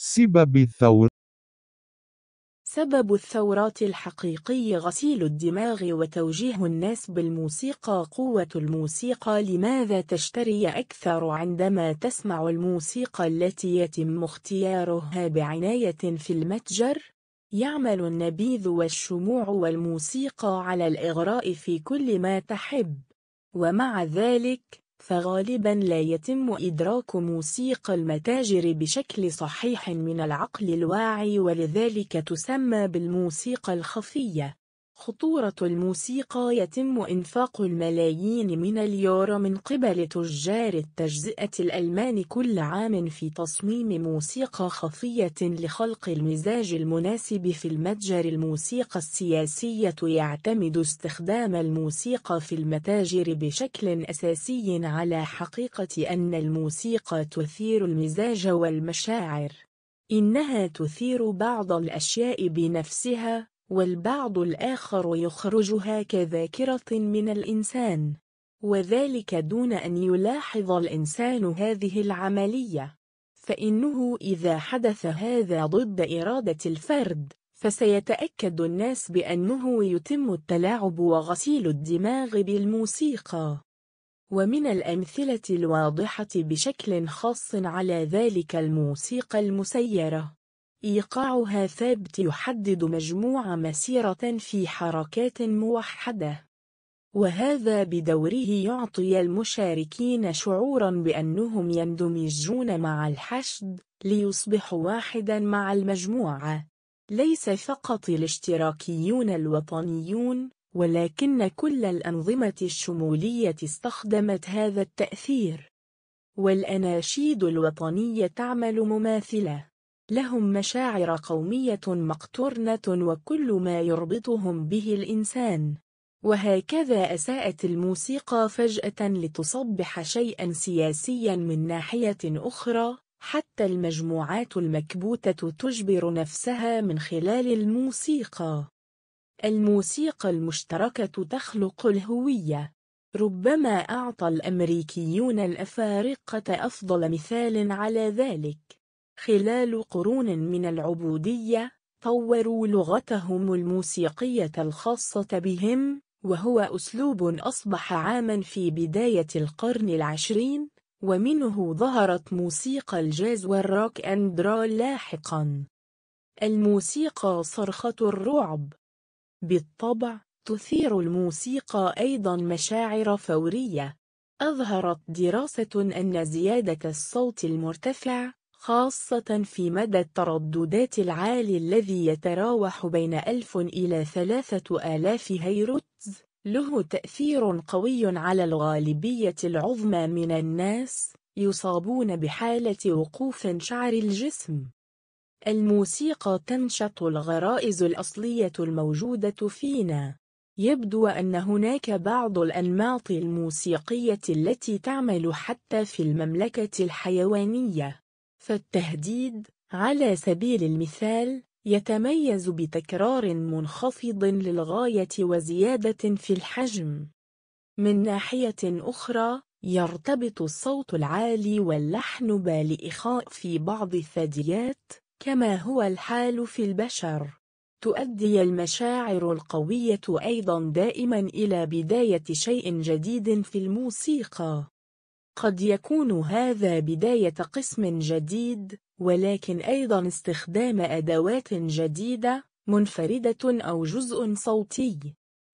سبب الثور سبب الثورات الحقيقي غسيل الدماغ وتوجيه الناس بالموسيقى قوة الموسيقى لماذا تشتري أكثر عندما تسمع الموسيقى التي يتم اختيارها بعناية في المتجر؟ يعمل النبيذ والشموع والموسيقى على الإغراء في كل ما تحب ومع ذلك فغالبا لا يتم إدراك موسيقى المتاجر بشكل صحيح من العقل الواعي ولذلك تسمى بالموسيقى الخفية خطورة الموسيقى يتم إنفاق الملايين من اليورو من قبل تجار التجزئة الألمان كل عام في تصميم موسيقى خفية لخلق المزاج المناسب في المتجر الموسيقى السياسية يعتمد استخدام الموسيقى في المتاجر بشكل أساسي على حقيقة أن الموسيقى تثير المزاج والمشاعر إنها تثير بعض الأشياء بنفسها والبعض الآخر يخرجها كذاكرة من الإنسان وذلك دون أن يلاحظ الإنسان هذه العملية فإنه إذا حدث هذا ضد إرادة الفرد فسيتأكد الناس بأنه يتم التلاعب وغسيل الدماغ بالموسيقى ومن الأمثلة الواضحة بشكل خاص على ذلك الموسيقى المسيرة إيقاعها ثابت يحدد مجموع مسيرة في حركات موحدة وهذا بدوره يعطي المشاركين شعورا بأنهم يندمجون مع الحشد ليصبحوا واحدا مع المجموعة ليس فقط الاشتراكيون الوطنيون ولكن كل الأنظمة الشمولية استخدمت هذا التأثير والأناشيد الوطنية تعمل مماثلة لهم مشاعر قومية مقترنة وكل ما يربطهم به الإنسان وهكذا أساءت الموسيقى فجأة لتصبح شيئا سياسيا من ناحية أخرى حتى المجموعات المكبوتة تجبر نفسها من خلال الموسيقى الموسيقى المشتركة تخلق الهوية ربما أعطى الأمريكيون الأفارقة أفضل مثال على ذلك خلال قرون من العبودية طوروا لغتهم الموسيقية الخاصة بهم وهو أسلوب أصبح عاما في بداية القرن العشرين ومنه ظهرت موسيقى الجاز والروك أند رول لاحقا الموسيقى صرخة الرعب بالطبع تثير الموسيقى أيضا مشاعر فورية أظهرت دراسة أن زيادة الصوت المرتفع خاصة في مدى الترددات العالي الذي يتراوح بين ألف إلى ثلاثة آلاف هيرتز له تأثير قوي على الغالبية العظمى من الناس يصابون بحالة وقوف شعر الجسم الموسيقى تنشط الغرائز الأصلية الموجودة فينا يبدو أن هناك بعض الأنماط الموسيقية التي تعمل حتى في المملكة الحيوانية فالتهديد على سبيل المثال يتميز بتكرار منخفض للغاية وزيادة في الحجم من ناحية أخرى يرتبط الصوت العالي واللحن بالإخاء في بعض الثدييات كما هو الحال في البشر تؤدي المشاعر القوية أيضا دائما إلى بداية شيء جديد في الموسيقى قد يكون هذا بداية قسم جديد ولكن أيضا استخدام أدوات جديدة منفردة أو جزء صوتي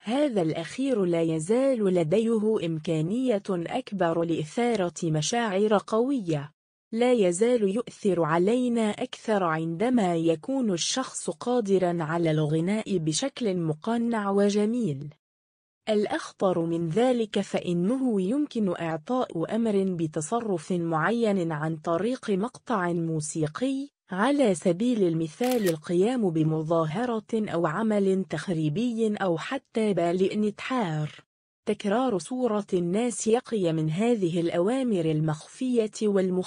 هذا الأخير لا يزال لديه إمكانية أكبر لإثارة مشاعر قوية لا يزال يؤثر علينا أكثر عندما يكون الشخص قادرا على الغناء بشكل مقنع وجميل الأخطر من ذلك فإنه يمكن إعطاء أمر بتصرف معين عن طريق مقطع موسيقي على سبيل المثال القيام بمظاهرة أو عمل تخريبي أو حتى بالئ تكرار صورة الناس يقي من هذه الأوامر المخفية والمخيفة